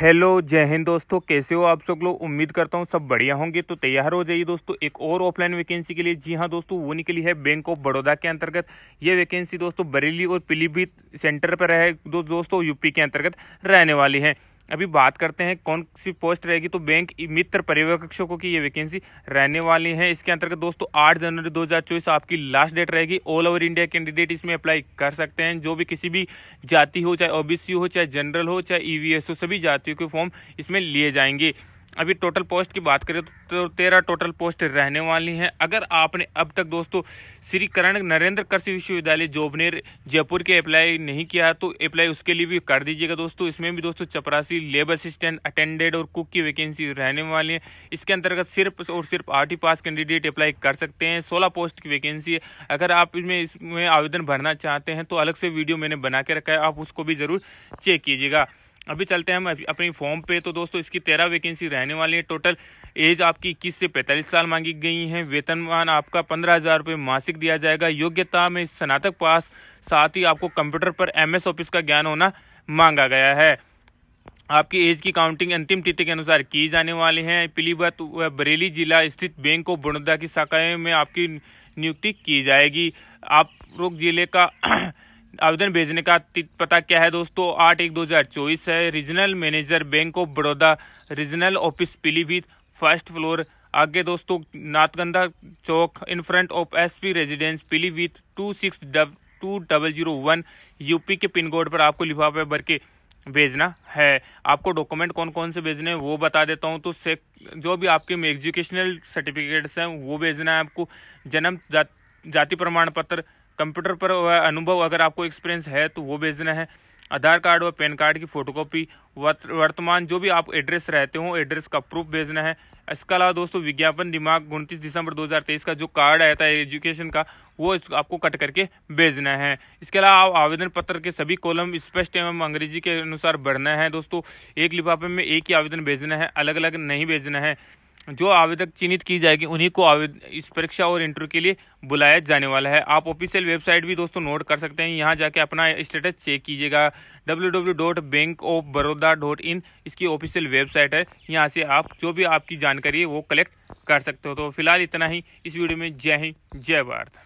hello जय हिंद दोस्तों कैसे हो आप सब लोग उम्मीद करता हूँ सब बढ़िया होंगे तो तैयार हो जाइए दोस्तों एक और ऑफलाइन वैकेंसी के लिए जी हाँ दोस्तों वो निकली है बैंक ऑफ बड़ौदा के अंतर्गत ये वैकेंसी दोस्तों बरेली और पीलीभीत सेंटर पर है दो, दोस्तों यूपी के अंतर्गत रहने वाली है अभी बात करते हैं कौन सी पोस्ट रहेगी तो बैंक मित्र पर्यवेक्षकों की ये वैकेंसी रहने वाली है इसके अंतर्गत दोस्तों आठ जनवरी चौबीस आपकी लास्ट डेट रहेगी ऑल ओवर इंडिया कैंडिडेट इसमें अप्लाई कर सकते हैं जो भी किसी भी जाति हो चाहे ओबीसी हो चाहे जनरल हो चाहे ईवीएस e हो सभी जातियों के फॉर्म इसमें लिए जाएंगे अभी टोटल पोस्ट की बात करें तो तेरह टोटल पोस्ट रहने वाली हैं अगर आपने अब तक दोस्तों श्री करण नरेंद्र कृषि विश्वविद्यालय जोबनेर जयपुर के अप्लाई नहीं किया तो अप्लाई उसके लिए भी कर दीजिएगा दोस्तों इसमें भी दोस्तों चपरासी लेबर असिस्टेंट अटेंडेड और कुक की वैकेंसी रहने वाली है इसके अंतर्गत सिर्फ और सिर्फ आठ ही पास कैंडिडेट अप्लाई कर सकते हैं सोलह पोस्ट की वैकेंसी है अगर आप इसमें इसमें आवेदन भरना चाहते हैं तो अलग से वीडियो मैंने बना के रखा है आप उसको भी ज़रूर चेक कीजिएगा अभी चलते हैं हम अपनी फॉर्म पे तो दोस्तों इसकी तेरह वैकेंसी रहने वाली है टोटल एज आपकी इक्कीस से पैंतालीस साल मांगी गई है वेतनमान आपका पंद्रह हज़ार रुपये मासिक दिया जाएगा योग्यता में स्नातक पास साथ ही आपको कंप्यूटर पर एस ऑफिस का ज्ञान होना मांगा गया है आपकी एज की काउंटिंग अंतिम तिथि के अनुसार की जाने वाली है पीलीभत व बरेली जिला स्थित बैंक ऑफ बड़ौदा की शाखाएं में आपकी नियुक्ति की जाएगी आप लोग जिले का आवेदन भेजने का पता क्या है दोस्तों आठ एक दो हज़ार चौबीस है regional manager bank of Baroda regional office Pilibhit first floor आगे दोस्तों Nathgandha Chowk in front of SP residence Pilibhit two six dub two double zero one UP के पिन कोड पर आपको लिफाफे भर के भेजना है आपको डॉक्यूमेंट कौन कौन से भेजने हैं वो बता देता हूँ तो से जो भी आपके एजुकेशनल सर्टिफिकेट्स हैं वो भेजना है आपको जन्म जाति प्रमाण पत्र कंप्यूटर पर अनुभव अगर आपको एक्सपीरियंस है तो वो भेजना है आधार कार्ड व पैन कार्ड की फोटोकॉपी वर्तमान जो भी आप एड्रेस रहते हो एड्रेस का प्रूफ भेजना है इसके अलावा दोस्तों विज्ञापन दिमाग उनतीस दिसंबर 2023 का जो कार्ड आया था एजुकेशन का वो आपको कट करके भेजना है इसके अलावा आप आवेदन पत्र के सभी कॉलम स्पष्ट एवं अंग्रेजी के अनुसार भरना है दोस्तों एक लिफाफे में एक ही आवेदन भेजना है अलग अलग नहीं भेजना है जो आवेदक चिन्हित की जाएगी उन्हीं को इस परीक्षा और इंटरव्यू के लिए बुलाया जाने वाला है आप ऑफिशियल वेबसाइट भी दोस्तों नोट कर सकते हैं यहाँ जाके अपना स्टेटस चेक कीजिएगा W W dot bank of Baroda dot in इसकी ऑफिशियल वेबसाइट है यहाँ से आप जो भी आपकी जानकारी है वो कलेक्ट कर सकते हो तो फिलहाल इतना ही इस वीडियो में जय हिंद जय भारत